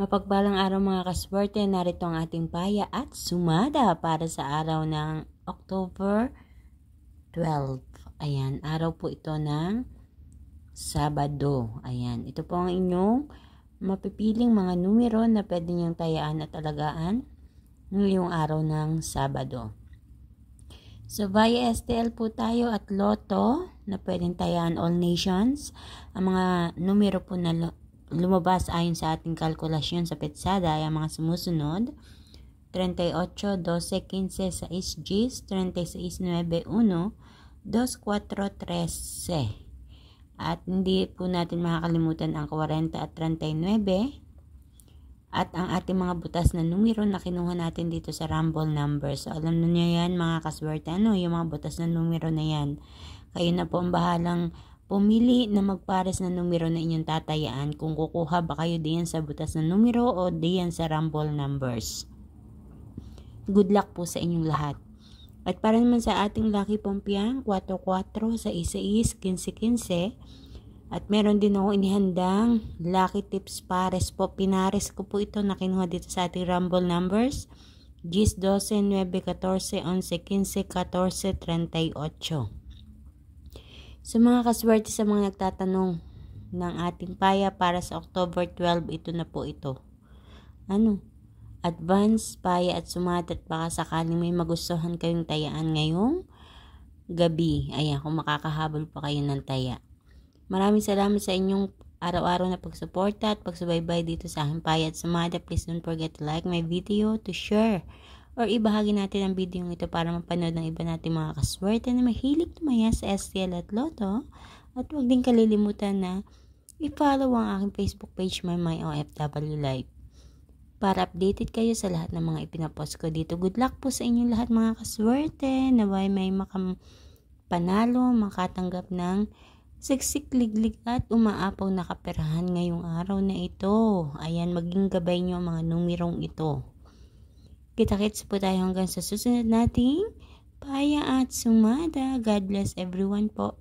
Mapagpalang araw mga kaswerte, narito ang ating paya at sumada para sa araw ng October 12. Ayan, araw po ito ng Sabado. Ayan, ito po ang inyong mapipiling mga numero na pwede niyong tayaan at alagaan ngayong araw ng Sabado. So, via STL po tayo at Lotto na pwedeng tayaan all nations. Ang mga numero po na lumabas ayon sa ating kalkulasyon sa petsada ay ang mga sumusunod 38, 12, 15, 6 Gs, 36, 9, 1, 2, At hindi po natin makakalimutan ang 40 at 39 at ang ating mga butas na numero na kinuha natin dito sa rumble Numbers. So, alam na niyo yan mga kaswerte. Ano yung mga butas na numero na yan? Kayo na po ang bahalang Pumili na magpares na numero na inyong tatayaan kung kukuha ba kayo diyan sa butas ng numero o diyan sa rumble numbers. Good luck po sa inyong lahat. At para naman sa ating Lucky Pompiang, 4-4 sa isa is 15-15. At meron din ako inihandang Lucky Tips Pares po. Pinares ko po ito na kinuha dito sa ating Rumble numbers. 10, 12, 9, 14, 11, 15, 14, 38. Sa mga kaswerte sa mga nagtatanong ng ating paya para sa October 12, ito na po ito. Ano? Advance, paya at sumat baka sakaling may magustuhan kayong tayaan ngayong gabi. Ayan, kung makakahabol pa kayo ng taya. Maraming salamat sa inyong araw-araw na pagsuporta at pagsubaybay dito sa aking paya at sumada. Please don't forget to like my video, to share, or ibahagi natin ang video ito para mapanood ng iba nating mga kaswerte na mahilig tumaya sa STL at Lotto. At huwag din kalilimutan na i-follow ang aking Facebook page My My OFW Live para updated kayo sa lahat ng mga ipinapost ko dito. Good luck po sa inyong lahat mga kaswerte. Naway may makapanalo, makatanggap ng siksik liglig at umaapaw na kaperahan ngayong araw na ito. Ayan, maging gabay nyo ang mga numerong ito. Kita-kits po tayo hanggang sa susunod nating paya at sumada. God bless everyone po.